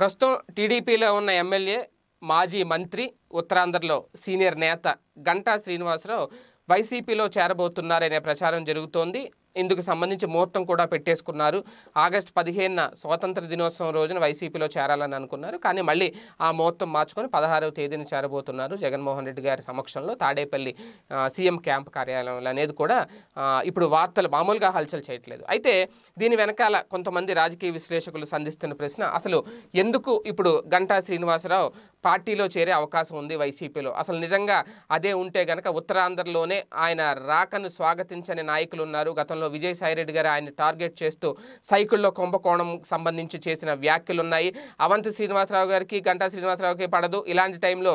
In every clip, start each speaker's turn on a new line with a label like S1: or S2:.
S1: ప్రస్తుతం టీడీపీలో ఉన్న ఎమ్మెల్యే మాజీ మంత్రి ఉత్తరాంధ్రలో సీనియర్ నేత గంటా శ్రీనివాసరావు వైసీపీలో చేరబోతున్నారనే ప్రచారం జరుగుతోంది ఇందుకు సంబంధించి ముహూర్తం కూడా పెట్టేసుకున్నారు ఆగస్టు పదిహేనున స్వాతంత్ర దినోత్సవం రోజున వైసీపీలో చేరాలని అనుకున్నారు కానీ మళ్ళీ ఆ ముహూర్తం మార్చుకొని పదహారవ తేదీన చేరబోతున్నారు జగన్మోహన్ రెడ్డి గారి సమక్షంలో తాడేపల్లి సీఎం క్యాంప్ కార్యాలయంలో అనేది కూడా ఇప్పుడు వార్తలు మామూలుగా హల్చల్ చేయట్లేదు అయితే దీని వెనకాల కొంతమంది రాజకీయ విశ్లేషకులు సంధిస్తున్న ప్రశ్న అసలు ఎందుకు ఇప్పుడు గంటా శ్రీనివాసరావు పార్టీలో చేరే అవకాశం ఉంది వైసీపీలో అసలు నిజంగా అదే ఉంటే గనక ఉత్తరాంధ్రలోనే ఆయన రాకను స్వాగతించని నాయకులు ఉన్నారు గతంలో విజయసాయిరెడ్డి గారు ఆయన టార్గెట్ చేస్తూ సైకిల్లో కుంభకోణం సంబంధించి చేసిన వ్యాఖ్యలు ఉన్నాయి అవంతి శ్రీనివాసరావు గారికి గంటా శ్రీనివాసరావుకి పడదు ఇలాంటి టైంలో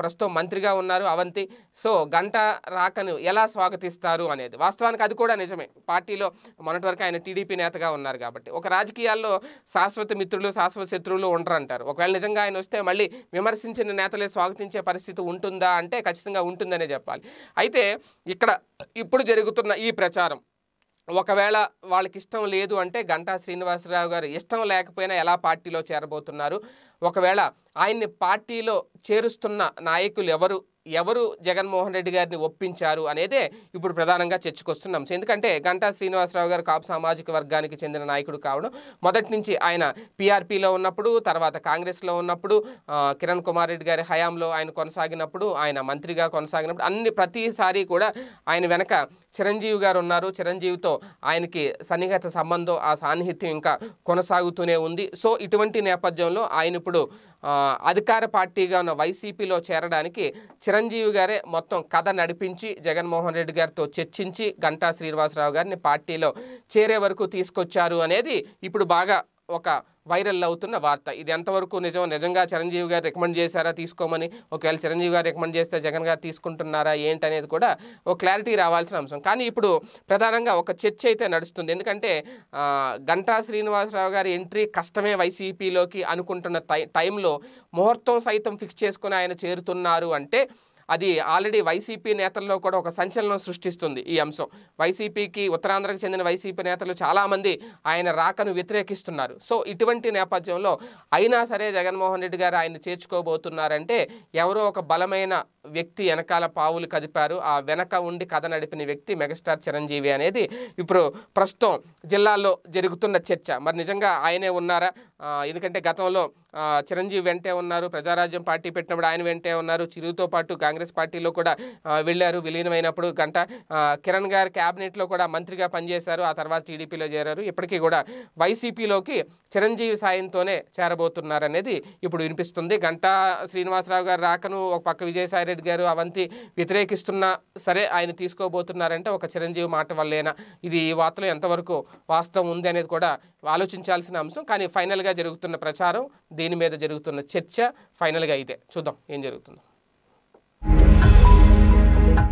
S1: ప్రస్తుతం మంత్రిగా ఉన్నారు అవంతి సో గంట రాకను ఎలా స్వాగతిస్తారు అనేది వాస్తవానికి అది కూడా నిజమే పార్టీలో మొన్నటి వరకు ఆయన టీడీపీ నేతగా ఉన్నారు కాబట్టి ఒక రాజకీయాల్లో శాశ్వత మిత్రులు శాశ్వత శత్రువులు ఉండరంటారు ఒకవేళ నిజంగా ఆయన వస్తే మళ్ళీ విమర్శించిన నేతలే స్వాగతించే పరిస్థితి ఉంటుందా అంటే ఖచ్చితంగా ఉంటుందనే చెప్పాలి అయితే ఇక్కడ ఇప్పుడు జరుగుతున్న ఈ ప్రచారం ఒకవేళ వాళ్ళకి ఇష్టం లేదు అంటే గంటా శ్రీనివాసరావు గారు ఇష్టం లేకపోయినా ఎలా పార్టీలో చేరబోతున్నారు ఒకవేళ ఆయన్ని పార్టీలో చేరుస్తున్న నాయకులు ఎవరు ఎవరు జగన్మోహన్ రెడ్డి గారిని ఒప్పించారు అనేదే ఇప్పుడు ప్రధానంగా చర్చకొస్తున్నాం ఎందుకంటే గంటా శ్రీనివాసరావు గారు కాపు సామాజిక వర్గానికి చెందిన నాయకుడు కావడం మొదటి నుంచి ఆయన పీఆర్పీలో ఉన్నప్పుడు తర్వాత కాంగ్రెస్లో ఉన్నప్పుడు కిరణ్ కుమార్ రెడ్డి గారి హయాంలో ఆయన కొనసాగినప్పుడు ఆయన మంత్రిగా కొనసాగినప్పుడు అన్ని ప్రతిసారి కూడా ఆయన వెనక చిరంజీవి గారు ఉన్నారు చిరంజీవితో ఆయనకి సన్నిహిత సంబంధం ఆ సాన్నిహిత్యం ఇంకా కొనసాగుతూనే ఉంది సో ఇటువంటి నేపథ్యంలో ఆయన ఇప్పుడు అధికార పార్టీగా ఉన్న వైసీపీలో చేరడానికి చిరంజీవి గారే మొత్తం కథ నడిపించి జగన్మోహన్ రెడ్డి గారితో చర్చించి గంటా శ్రీనివాసరావు గారిని పార్టీలో చేరే వరకు తీసుకొచ్చారు అనేది ఇప్పుడు బాగా ఒక వైరల్ అవుతున్న వార్త ఇది ఎంతవరకు నిజం నిజంగా చిరంజీవి గారు రికమెండ్ చేశారా తీసుకోమని ఒకవేళ చిరంజీవి గారు రికమెండ్ చేస్తే జగన్ గారు తీసుకుంటున్నారా ఏంటనేది కూడా ఒక క్లారిటీ రావాల్సిన అంశం కానీ ఇప్పుడు ప్రధానంగా ఒక చర్చ అయితే నడుస్తుంది ఎందుకంటే గంటా శ్రీనివాసరావు గారి ఎంట్రీ కష్టమే వైసీపీలోకి అనుకుంటున్న టై టైంలో ముహూర్తం సైతం ఫిక్స్ చేసుకుని ఆయన చేరుతున్నారు అంటే అది ఆల్రెడీ వైసీపీ నేతల్లో కూడా ఒక సంచలనం సృష్టిస్తుంది ఈ అంశం వైసీపీకి ఉత్తరాంధ్రకు చెందిన వైసీపీ నేతలు చాలామంది ఆయన రాకను వ్యతిరేకిస్తున్నారు సో ఇటువంటి నేపథ్యంలో అయినా సరే జగన్మోహన్ రెడ్డి గారు ఆయన చేర్చుకోబోతున్నారంటే ఎవరో ఒక బలమైన వ్యక్తి వెనకాల పావులు కదిపారు ఆ వెనక ఉండి కథ నడిపిన వ్యక్తి మెగాస్టార్ చిరంజీవి అనేది ఇప్పుడు ప్రస్తుతం జిల్లాల్లో జరుగుతున్న చర్చ మరి నిజంగా ఆయనే ఉన్నారా ఎందుకంటే గతంలో చిరంజీవి వెంటే ఉన్నారు ప్రజారాజ్యం పార్టీ పెట్టినప్పుడు ఆయన వెంటే ఉన్నారు చిరుతో పాటు కాంగ్రెస్ కాంగ్రెస్ పార్టీలో కూడా వెళ్ళారు విలీనమైనప్పుడు గంట కిరణ్ గారు క్యాబినెట్లో కూడా మంత్రిగా పనిచేశారు ఆ తర్వాత టీడీపీలో చేరారు ఇప్పటికీ కూడా వైసీపీలోకి చిరంజీవి సాయంతోనే చేరబోతున్నారనేది ఇప్పుడు వినిపిస్తుంది గంట శ్రీనివాసరావు గారు రాకను ఒక పక్క విజయసాయిరెడ్డి గారు అవంతి వ్యతిరేకిస్తున్నా సరే ఆయన తీసుకోబోతున్నారంటే ఒక చిరంజీవి మాట వల్లేనా ఇది ఈ వార్తలో ఎంతవరకు వాస్తవం ఉంది అనేది కూడా ఆలోచించాల్సిన అంశం కానీ ఫైనల్గా జరుగుతున్న ప్రచారం దీని మీద జరుగుతున్న చర్చ ఫైనల్గా ఇదే చూద్దాం ఏం జరుగుతుందో